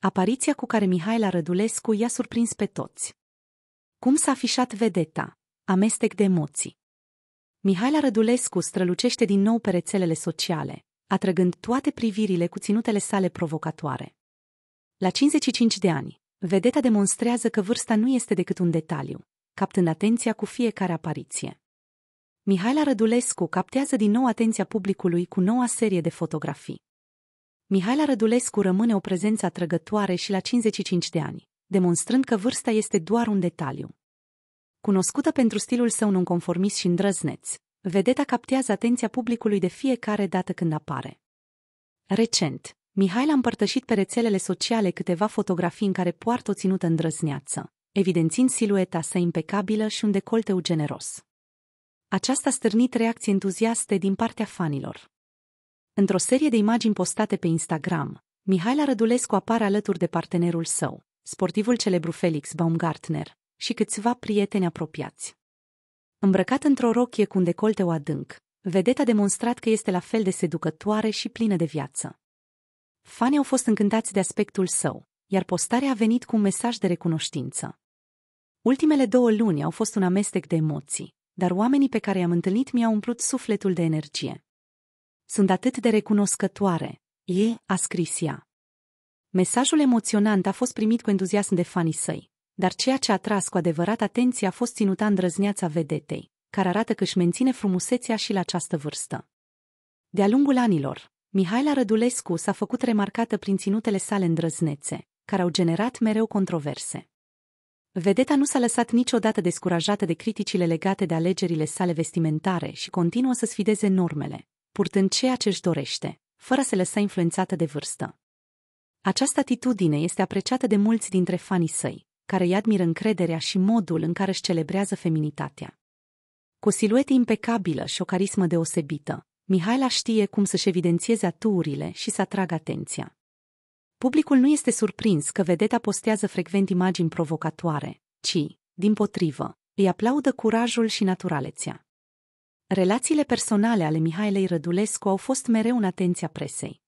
Apariția cu care Mihaela Rădulescu i-a surprins pe toți. Cum s-a afișat vedeta? Amestec de emoții. Mihaela Rădulescu strălucește din nou pe rețelele sociale, atrăgând toate privirile cu ținutele sale provocatoare. La 55 de ani, vedeta demonstrează că vârsta nu este decât un detaliu, captând atenția cu fiecare apariție. Mihaela Rădulescu captează din nou atenția publicului cu noua serie de fotografii. Mihaela Rădulescu rămâne o prezență atrăgătoare și la 55 de ani, demonstrând că vârsta este doar un detaliu. Cunoscută pentru stilul său nonconformist și îndrăzneț, vedeta captează atenția publicului de fiecare dată când apare. Recent, Mihaela a împărtășit pe rețelele sociale câteva fotografii în care poartă o ținută îndrăzneață, evidențind silueta sa impecabilă și un decolteu generos. Aceasta a stârnit reacții entuziaste din partea fanilor. Într-o serie de imagini postate pe Instagram, Mihaela Rădulescu apare alături de partenerul său, sportivul celebru Felix Baumgartner, și câțiva prieteni apropiați. Îmbrăcat într-o rochie cu un decolteu adânc, vedeta a demonstrat că este la fel de seducătoare și plină de viață. Fanii au fost încântați de aspectul său, iar postarea a venit cu un mesaj de recunoștință. Ultimele două luni au fost un amestec de emoții, dar oamenii pe care i-am întâlnit mi-au umplut sufletul de energie. Sunt atât de recunoscătoare. E, a scris ea. Mesajul emoționant a fost primit cu entuziasm de fanii săi, dar ceea ce a tras cu adevărat atenția a fost ținuta îndrăzneața vedetei, care arată că își menține frumusețea și la această vârstă. De-a lungul anilor, Mihaila Rădulescu s-a făcut remarcată prin ținutele sale îndrăznețe, care au generat mereu controverse. Vedeta nu s-a lăsat niciodată descurajată de criticile legate de alegerile sale vestimentare și continuă să sfideze normele, purtând ceea ce își dorește, fără să lăsa influențată de vârstă. Această atitudine este apreciată de mulți dintre fanii săi, care îi admiră încrederea și modul în care își celebrează feminitatea. Cu o siluetă impecabilă și o carismă deosebită, Mihaela știe cum să-și evidențieze aturile și să atragă atenția. Publicul nu este surprins că vedeta postează frecvent imagini provocatoare, ci, din potrivă, îi aplaudă curajul și naturalețea. Relațiile personale ale Mihailei Rădulescu au fost mereu în atenția presei.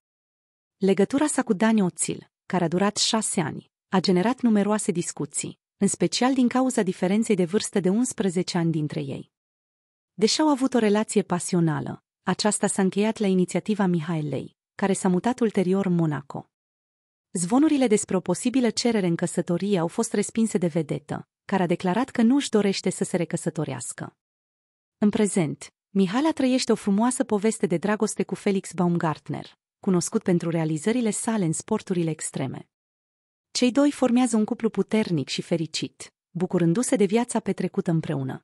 Legătura sa cu Dani Oțil, care a durat șase ani, a generat numeroase discuții, în special din cauza diferenței de vârstă de 11 ani dintre ei. Deși au avut o relație pasională, aceasta s-a încheiat la inițiativa Mihailei, care s-a mutat ulterior în Monaco. Zvonurile despre o posibilă cerere în căsătorie au fost respinse de vedetă, care a declarat că nu își dorește să se recăsătorească. În prezent, Mihala trăiește o frumoasă poveste de dragoste cu Felix Baumgartner, cunoscut pentru realizările sale în sporturile extreme. Cei doi formează un cuplu puternic și fericit, bucurându-se de viața petrecută împreună.